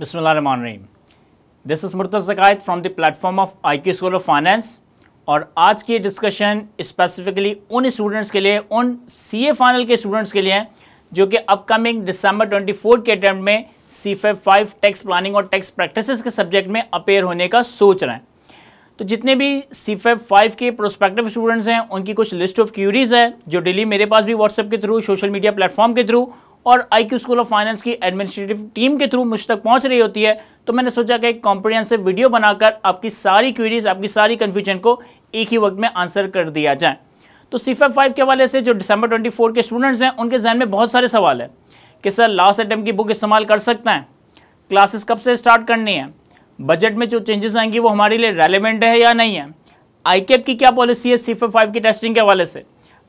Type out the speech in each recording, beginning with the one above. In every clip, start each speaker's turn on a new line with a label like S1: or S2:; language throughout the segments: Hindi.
S1: बिसमीम this is Murtaza Zakayat from the platform of I K school of finance और आज की डिस्कशन स्पेसिफ़िकली उन स्टूडेंट्स के लिए उन सी ए फाइनल के स्टूडेंट्स के लिए हैं जो कि अपकमिंग दिसंबर 24 के अटैम्प्ट में C AF five tax planning और टैक्स प्रैक्टिस के सब्जेक्ट में अपेयर होने का सोच रहे हैं तो जितने भी सी फे फाइव के प्रोस्पेक्टिव स्टूडेंट्स हैं उनकी कुछ लिस्ट ऑफ क्यूरीज़ है जो डेली मेरे पास भी व्हाट्सएप के थ्रू सोशल मीडिया प्लेटफॉर्म के थ्रू और I Q school of finance की एडमिनिस्ट्रेटिव टीम के थ्रू मुझ तक पहुंच रही होती है तो मैंने सोचा कि एक कॉम्प्रिहेंसिव वीडियो बनाकर आपकी सारी क्वेरीज आपकी सारी कन्फ्यूजन को एक ही वक्त में आंसर कर दिया जाए तो सीफा फाइव के हवाले से जो दिसंबर ट्वेंटी फोर के स्टूडेंट्स हैं उनके जहन में बहुत सारे सवाल हैं कि सर लास्ट अटैम्प की बुक इस्तेमाल कर सकते हैं क्लासेस कब से स्टार्ट करनी है बजट में जो चेंजेस आएंगी वो हमारे लिए रेलिवेंट है या नहीं है आई की क्या पॉलिसी है सीफा फाइव की टेस्टिंग के हवाले से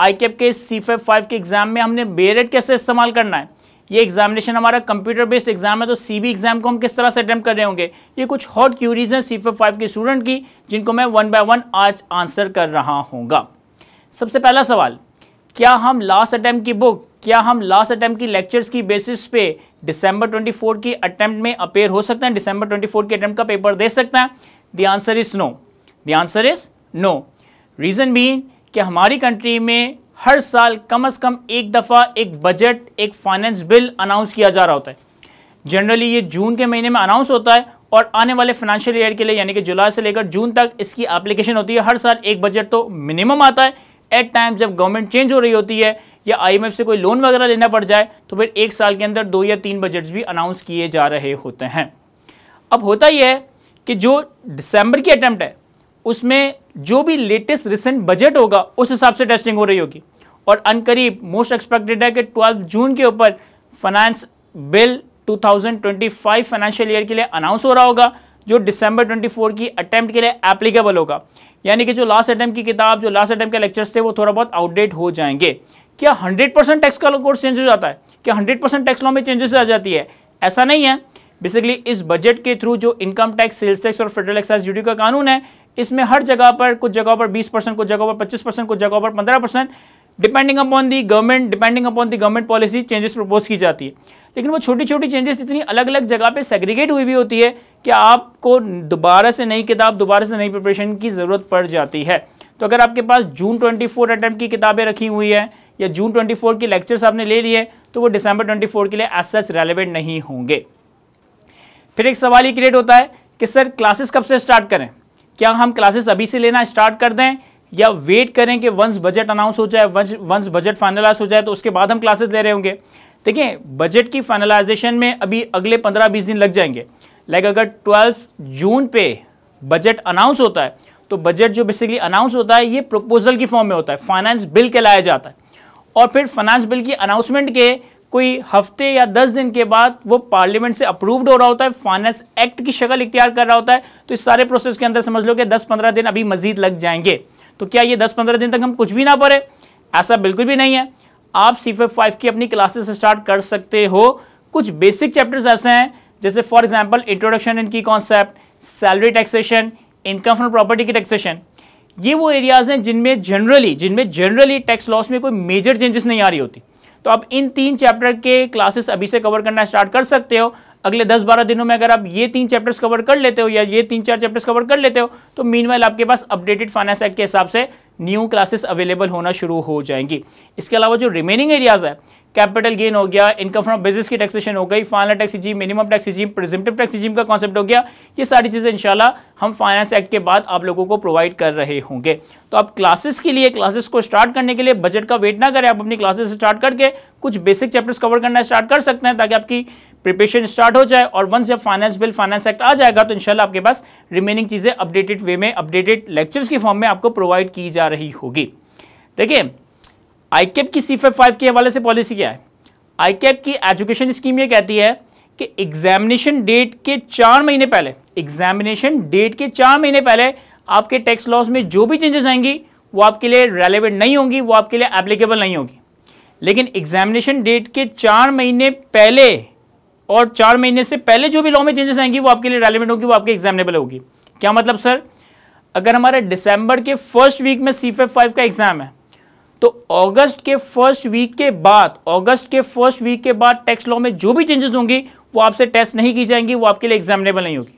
S1: आई कैप के सी फाइव e के एग्जाम में हमने बेरेट कैसे इस्तेमाल करना है ये एग्जामिनेशन हमारा कंप्यूटर बेस्ड एग्जाम है तो सी बी एग्जाम को हम किस तरह से अटैम्प्ट कर रहे होंगे ये कुछ हॉट क्यूरीज हैं सी फेफ फाइव के स्टूडेंट की जिनको मैं वन बाय वन आज आंसर कर रहा हूँगा सबसे पहला सवाल क्या हम लास्ट अटैम्प्ट की बुक क्या हम लास्ट अटैम्प्ट की लेक्चर्स की बेसिस पे ट्वेंटी फोर की अटैम्प्ट में अपेयर हो सकते हैं ट्वेंटी फोर के अटैम्प्ट का पेपर दे सकते हैं the answer is no the answer is no reason being कि हमारी कंट्री में हर साल कम से कम एक दफ़ा एक बजट एक फाइनेंस बिल अनाउंस किया जा रहा होता है जनरली ये जून के महीने में अनाउंस होता है और आने वाले फाइनेंशियल ईयर के लिए यानी कि जुलाई से लेकर जून तक इसकी एप्लीकेशन होती है हर साल एक बजट तो मिनिमम आता है एट टाइम जब गवर्नमेंट चेंज हो रही होती है या आईएमएफ से कोई लोन वगैरह लेना पड़ जाए तो फिर एक साल के अंदर दो या तीन बजट्स भी अनाउंस किए जा रहे होते हैं अब होता यह है कि जो दिसंबर की अटैम्प्ट है उसमें जो भी लेटेस्ट रिसेंट बजट होगा उस हिसाब से टेस्टिंग हो रही होगी और अनकरीब मोस्ट एक्सपेक्टेड है कि 12 जून के ऊपर फाइनेंस बिल 2025 फाइनेंशियल ईयर के लिए अनाउंस हो रहा होगा जो दिसंबर 24 की अटैम्प्ट के लिए एप्लीकेबल होगा यानी कि जो लास्ट अटैम्प्ट की किताब जो लास्ट अटैम्प के लेक्चर्स थे वो थोड़ा बहुत आउटडेट हो जाएंगे क्या 100 परसेंट टैक्स का कोर्स चेंज हो जाता है क्या 100 परसेंट टैक्स लॉ में चेंजेस आ जाती है ऐसा नहीं है बेसिकली इस बजट के थ्रू जो इनकम टैक्स सेल्स टैक्स और फेडरल एक्साइज ड्यूटी का कानून है इसमें हर जगह पर कुछ जगहों पर 20 परसेंट कुछ जगहों पर 25 परसेंट कुछ जगहों पर 15 percent depending upon the government depending upon the government policy changes propose की जाती है लेकिन वो छोटी छोटी चेंजेस इतनी अलग अलग जगह पे सेग्रीगेट हुई भी होती है कि आपको दोबारा से नई किताब दोबारा से नई प्रिपरेशन की ज़रूरत पड़ जाती है तो अगर आपके पास जून ट्वेंटी फोर अटैम्प्ट की किताबें रखी हुई है या जून ट्वेंटी फोर की लेक्चर्स आपने ले लिए तो वो दिसंबर ट्वेंटी फोर के लिए एस सच रेलिवेंट नहीं होंगे फिर एक सवाल ये क्रिएट होता है कि सर क्लासेस कब से स्टार्ट करें क्या हम क्लासेस अभी से लेना स्टार्ट कर दें या वेट करें कि वंस बजट अनाउंस हो जाए वंस वंस बजट फाइनलाइज हो जाए तो उसके बाद हम क्लासेस ले रहे होंगे देखिए बजट की फाइनलाइजेशन में अभी अगले पंद्रह बीस दिन लग जाएंगे लाइक like अगर ट्वेल्थ जून पे बजट अनाउंस होता है तो बजट जो बेसिकली अनाउंस होता है ये प्रपोजल की फॉर्म में होता है फाइनेंस बिल कहलाया जाता है और फिर फाइनेंस बिल की अनाउंसमेंट के कोई हफ्ते या दस दिन के बाद वो पार्लियामेंट से अप्रूव्ड हो रहा होता है फाइनेंस एक्ट की शक्ल इख्तियार कर रहा होता है तो इस सारे प्रोसेस के अंदर समझ लो कि दस पंद्रह दिन अभी मजीद लग जाएंगे तो क्या ये दस पंद्रह दिन तक हम कुछ भी ना पढ़े ऐसा बिल्कुल भी नहीं है आप सी फाइव की अपनी क्लासेस स्टार्ट कर सकते हो कुछ बेसिक चैप्टर्स ऐसे हैं जैसे for example introduction and key concept salary taxation income from property की टैक्सेशन ये वो एरियाज हैं जिनमें जनरली जिनमें जनरली टैक्स लॉस में कोई मेजर चेंजेस नहीं आ रही होती तो आप इन तीन चैप्टर के क्लासेस अभी से कवर करना स्टार्ट कर सकते हो अगले 10-12 दिनों में अगर आप ये तीन चैप्टर्स कवर कर लेते हो या ये तीन चार चैप्टर्स कवर कर लेते हो तो मीनवाइल आपके पास अपडेटेड फाइनेंस एक्ट के हिसाब से न्यू क्लासेस अवेलेबल होना शुरू हो जाएंगी इसके अलावा जो रिमेनिंग एरियाज़ है कैपिटल गेन हो गया इनकम फ्रॉम बिजनेस की टैक्सेशन हो गई final tax regime minimum tax regime presumptive tax regime का कॉन्सेप्ट हो गया ये सारी चीज़ें इंशाल्लाह हम फाइनेंस एक्ट के बाद आप लोगों को प्रोवाइड कर रहे होंगे तो आप क्लासेस के लिए क्लासेस को स्टार्ट करने के लिए बजट का वेट ना करें आप अपनी क्लासेस स्टार्ट करके कुछ बेसिक चैप्टर्स कवर करना स्टार्ट कर सकते हैं ताकि आपकी प्रिपरेशन स्टार्ट हो जाए और वंस जब फाइनेंस बिल फाइनेंस एक्ट आ जाएगा तो इंशाल्लाह आपके पास रिमेनिंग चीज़ें अपडेटेड वे में अपडेटेड लेक्चर्स की फॉर्म में आपको प्रोवाइड की जा रही होगी देखिए आईकेप e की सी फाइव के हवाले से पॉलिसी क्या है आईकेप e की एजुकेशन स्कीम ये कहती है कि एग्जामिनेशन डेट के चार महीने पहले एग्जामिनेशन डेट के चार महीने पहले आपके टैक्स लॉस में जो भी चेंजेस आएंगी वो आपके लिए रेलिवेंट नहीं होंगी वो आपके लिए एप्लीकेबल नहीं होगी लेकिन एग्जामिनेशन डेट के चार महीने पहले और चार महीने से पहले जो भी लॉ में चेंजेस आएंगी वो आपके लिए रेलिवेंट होगी वो आपके एग्जामिनेबल होगी क्या मतलब सर अगर हमारे दिसंबर के फर्स्ट वीक में सी फाइव का एग्जाम है तो अगस्त के फर्स्ट वीक के बाद अगस्त के फर्स्ट वीक के बाद टैक्स लॉ में जो भी चेंजेस होंगी वो आपसे टेस्ट नहीं की जाएंगी वो आपके लिए एग्जामिनेबल नहीं होगी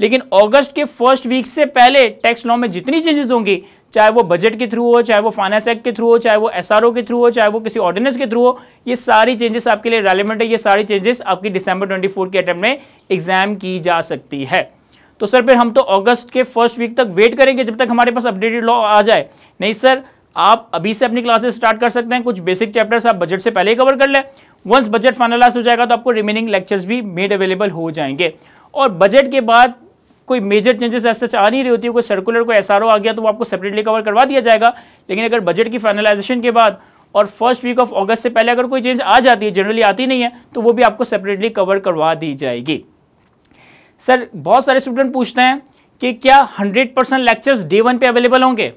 S1: लेकिन अगस्त के फर्स्ट वीक से पहले टैक्स लॉ में जितनी चेंजेस होंगी चाहे वो बजट के थ्रू हो चाहे वो फाइनेंस एक्ट के थ्रू हो चाहे वो एस के थ्रू हो चाहे वो किसी ऑर्डिनेंस के थ्रू हो ये सारी चेंजेस आपके लिए रेलिवेंट है ये सारी चेंजेस आपकी ट्वेंटी फोर के अटैम्प्ट में एग्जाम की जा सकती है तो सर फिर हम तो अगस्त के फर्स्ट वीक तक वेट करेंगे जब तक हमारे पास अपडेटेड लॉ आ जाए नहीं सर आप अभी से अपनी क्लासेस स्टार्ट कर सकते हैं कुछ बेसिक चैप्टर्स आप बजट से पहले ही कवर कर लें वंस बजट फाइनलाइज हो जाएगा तो आपको रिमेनिंग लेक्चर्स भी मेड अवेलेबल हो जाएंगे और बजट के बाद कोई मेजर चेंजेस ऐसा आ नहीं रही होती है कोई सर्कुलर कोई एस आ गया तो वो आपको सेपरेटली कवर करवा दिया जाएगा लेकिन अगर बजट की फाइनलाइजेशन के बाद और फर्स्ट वीक ऑफ अगस्त से पहले अगर कोई चेंज आ जाती है जनरली आती नहीं है तो वो भी आपको सेपरेटली कवर करवा दी जाएगी सर बहुत सारे स्टूडेंट पूछते हैं कि क्या 100 परसेंट लेक्चर्स डे वन पे अवेलेबल होंगे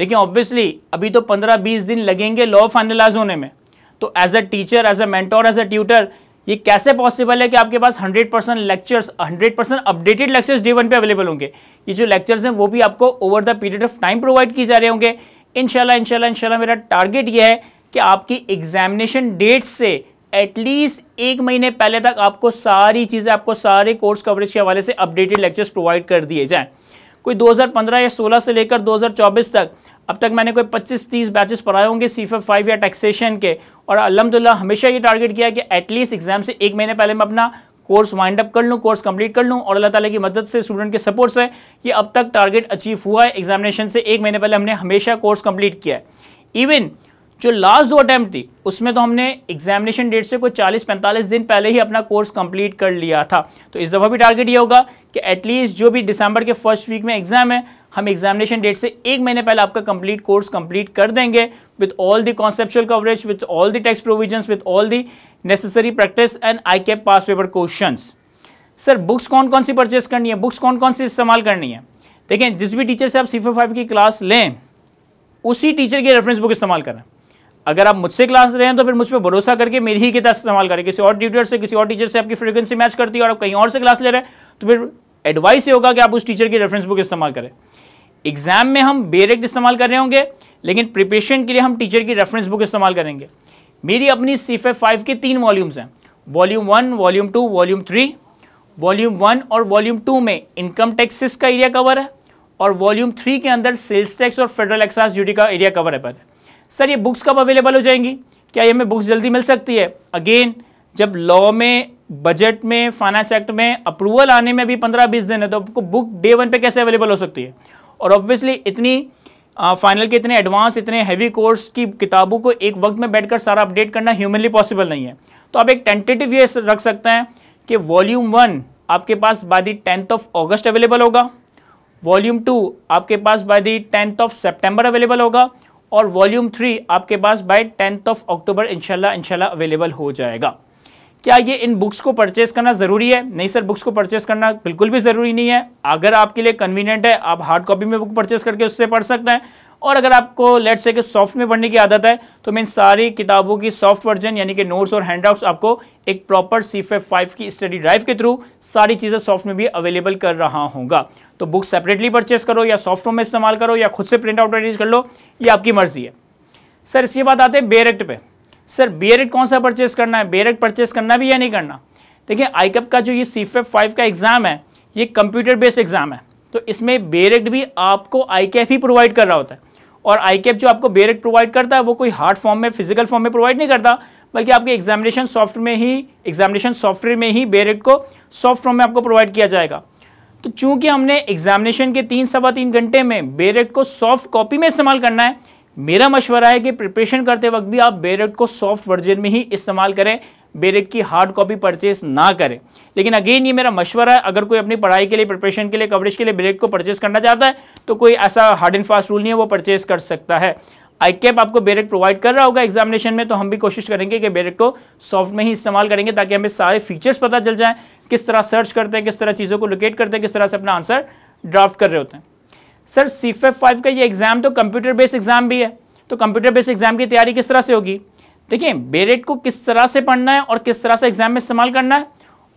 S1: देखिए ऑब्वियसली अभी तो पंद्रह बीस दिन लगेंगे लॉ फाइनलाइज होने में तो as a teacher as a mentor as a tutor ये कैसे पॉसिबल है कि आपके पास 100 percent lectures 100 percent updated lectures day one पे अवेलेबल होंगे ये जो लेक्चर्स हैं वो भी आपको over the period of time provide किए जा रहे होंगे इनशाला इनशाला इनशाला मेरा टारगेट ये है कि आपकी एग्जामिनेशन डेट से एटलीस्ट एक महीने पहले तक आपको सारी चीज़ें आपको सारे कोर्स कवरेज के हवाले से अपडेटेड लेक्चर्स प्रोवाइड कर दिए जाएँ कोई 2015 या 16 से लेकर 2024 तक अब तक मैंने कोई 25-30 बैचेस पढ़ाए होंगे सी फाइव या टैक्सेशन के और अलहमदिल्ला हमेशा ये टारगेट किया कि एटलीस्ट एग्जाम से एक महीने पहले मैं अपना कोर्स वाइंड अप कर लूँ कोर्स कंप्लीट कर लूँ और अल्लाह ताला की मदद से स्टूडेंट के सपोर्ट से ये अब तक टारगेट अचीव हुआ है एग्जामिनेशन से एक महीने पहले हमने हमेशा कोर्स कंप्लीट किया है इवन जो लास्ट जो अटैम्प्ट थी उसमें तो हमने एग्जामिनेशन डेट से कोई 40-45 दिन पहले ही अपना कोर्स कंप्लीट कर लिया था तो इस दफ़ा भी टारगेट ये होगा कि एटलीस्ट जो भी दिसंबर के फर्स्ट वीक में एग्जाम है हम एग्जामिनेशन डेट से एक महीने पहले आपका कंप्लीट कोर्स कंप्लीट कर देंगे with all the conceptual coverage with all the tax provision with all the necessary practice and I CAP past paper question sir books कौन कौन सी परचेस करनी है बुक्स कौन कौन सी इस्तेमाल करनी है देखें जिस भी टीचर से आप सी फाइव की क्लास लें उसी टीचर की रेफरेंस बुक इस्तेमाल करें अगर आप मुझसे क्लास रहे हैं तो फिर मुझ पर भरोसा करके मेरी ही किताब इस्तेमाल करें किसी और ट्यूटर से किसी और टीचर से आपकी फ्रीक्वेंसी मैच करती है और आप कहीं और से क्लास ले रहे हैं तो फिर एडवाइस ये होगा कि आप उस टीचर की रेफरेंस बुक इस्तेमाल करें एग्जाम में हम बेरेक्ट इस्तेमाल कर रहे होंगे लेकिन प्रिपरेशन के लिए हम टीचर की रेफरेंस बुक इस्तेमाल करेंगे मेरी अपनी सी एफ फाइव के तीन वॉल्यूम्स हैं volume one volume two volume three volume one और वॉल्यूम टू में इनकम टैक्सेस का एरिया कवर है और वॉल्यूम थ्री के अंदर सेल्स टैक्स और फेडरल एक्साइज ड्यूटी का एरिया कवर है पर सर ये बुक्स कब अवेलेबल हो जाएंगी क्या ये हमें बुक्स जल्दी मिल सकती है अगेन जब लॉ में बजट में फाइनेंस एक्ट में अप्रूवल आने में भी पंद्रह बीस दिन है तो आपको बुक डे वन पे कैसे अवेलेबल हो सकती है और ऑब्वियसली इतनी फाइनल के इतने एडवांस इतने हैवी कोर्स की किताबों को एक वक्त में बैठकर सारा अपडेट करना ह्यूमनली पॉसिबल नहीं है तो आप एक टेंटेटिव ये रख सकते हैं कि वॉल्यूम वन आपके पास by the tenth of August available होगा वॉल्यूम टू आपके पास by the tenth of September available होगा और वॉल्यूम थ्री आपके पास बाय टेंथ ऑफ अक्टूबर इनशाला इनशाला अवेलेबल हो जाएगा क्या ये इन बुक्स को परचेज करना ज़रूरी है नहीं सर बुक्स को परचेज करना बिल्कुल भी ज़रूरी नहीं है अगर आपके लिए कन्वीनियंट है आप हार्ड कॉपी में बुक परचेज करके उससे पढ़ सकते हैं और अगर आपको लेट से कि सॉफ्ट में पढ़ने की आदत है तो मैं इन सारी किताबों की सॉफ्ट वर्जन यानी कि नोट्स और हैंडआउट्स आपको एक प्रॉपर सी फाइव की स्टडी ड्राइव के थ्रू सारी चीज़ें सॉफ्ट में भी अवेलेबल कर रहा होगा तो बुक सेपरेटली परचेस करो या सॉफ्टवेयर में इस्तेमाल करो या खुद से प्रिंट आउट रेडीज कर लो ये आपकी मर्जी है सर इसके बाद आते हैं बेरेक्ट पर सर बेरेक्ट कौन सा परचेस करना है बेरेक्ट परचेस करना भी या नहीं करना देखिए आईकप का जो ये सी फाइव का एग्ज़ाम है ये कंप्यूटर बेस्ड एग्ज़ाम है तो इसमें बेरेक्ट भी आपको आई ही प्रोवाइड कर रहा होता है और आई कैप जो आपको बेरेक प्रोवाइड करता है वो कोई हार्ड फॉर्म में फिजिकल फॉर्म में प्रोवाइड नहीं करता बल्कि आपके एग्जामिनेशन सॉफ्टवेयर में ही एग्जामिनेशन सॉफ्टवेयर में ही बेरेक को सॉफ्ट फॉर्म में आपको प्रोवाइड किया जाएगा तो चूंकि हमने एग्जामिनेशन के तीन सवा तीन घंटे में बेरेक को सॉफ्ट कॉपी में इस्तेमाल करना है मेरा मशवरा है कि प्रिपरेशन करते वक्त भी आप बेरेट को सॉफ्ट वर्जन में ही इस्तेमाल करें बेरेक की हार्ड कॉपी परचेस ना करें लेकिन अगेन ये मेरा मशवरा है अगर कोई अपनी पढ़ाई के लिए प्रिपरेशन के लिए कवरेज के लिए बेरेक को परचेस करना चाहता है तो कोई ऐसा हार्ड एंड फास्ट रूल नहीं है वो परचेस कर सकता है आई कैप आपको बेरेक प्रोवाइड कर रहा होगा एग्जामिनेशन में तो हम भी कोशिश करेंगे कि बेरेक को सॉफ्ट में ही इस्तेमाल करेंगे ताकि हमें सारे फीचर्स पता चल जाएँ किस तरह सर्च करते हैं किस तरह चीज़ों को लोकेट करते हैं किस तरह से अपना आंसर ड्राफ्ट कर रहे होते हैं सर सी फाइव का ये एग्ज़ाम तो कंप्यूटर बेस्ड एग्ज़ाम भी है तो कंप्यूटर बेस्ड एग्ज़ाम की तैयारी किस तरह से होगी देखिए बेरेट को किस तरह से पढ़ना है और किस तरह से एग्जाम में इस्तेमाल करना है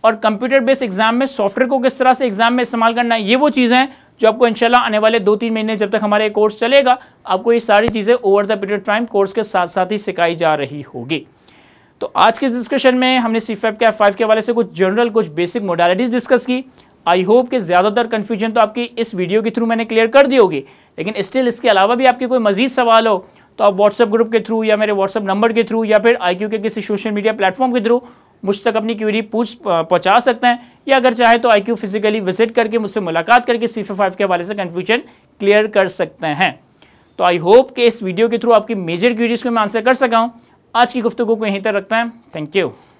S1: और कंप्यूटर बेस्ड एग्जाम में सॉफ्टवेयर को किस तरह से एग्जाम में इस्तेमाल करना है ये वो चीज़ें हैं जो आपको इंशाल्लाह आने वाले दो तीन महीने जब तक हमारा कोर्स चलेगा आपको ये सारी चीज़ें over the period time course के साथ साथ ही सिखाई जा रही होगी तो आज के डिस्कशन में हमने सी फाइव के फाइव के वाले से कुछ जनरल कुछ बेसिक मोडालिटीज़ डिस्कस की आई होप कि ज़्यादातर कन्फ्यूजन तो आपकी इस वीडियो के थ्रू मैंने क्लियर कर दी होगी लेकिन स्टिल इसके अलावा भी आपके कोई मजीद सवाल हो तो आप व्हाट्सएप ग्रुप के थ्रू या मेरे व्हाट्सएप नंबर के थ्रू या फिर आई के किसी सोशल मीडिया प्लेटफॉर्म के थ्रू मुझ तक अपनी क्यूरी पूछ पहुंचा सकते हैं या अगर चाहे तो आई फिजिकली विजिट करके मुझसे मुलाकात करके सी फाइव के हवाले से कन्फ्यूजन क्लियर कर सकते हैं तो आई होप कि इस वीडियो के थ्रू आपकी मेजर क्यूरीज को मैं आंसर कर सका हूँ आज की गुफ्तु को यहीं तक रखते हैं थैंक यू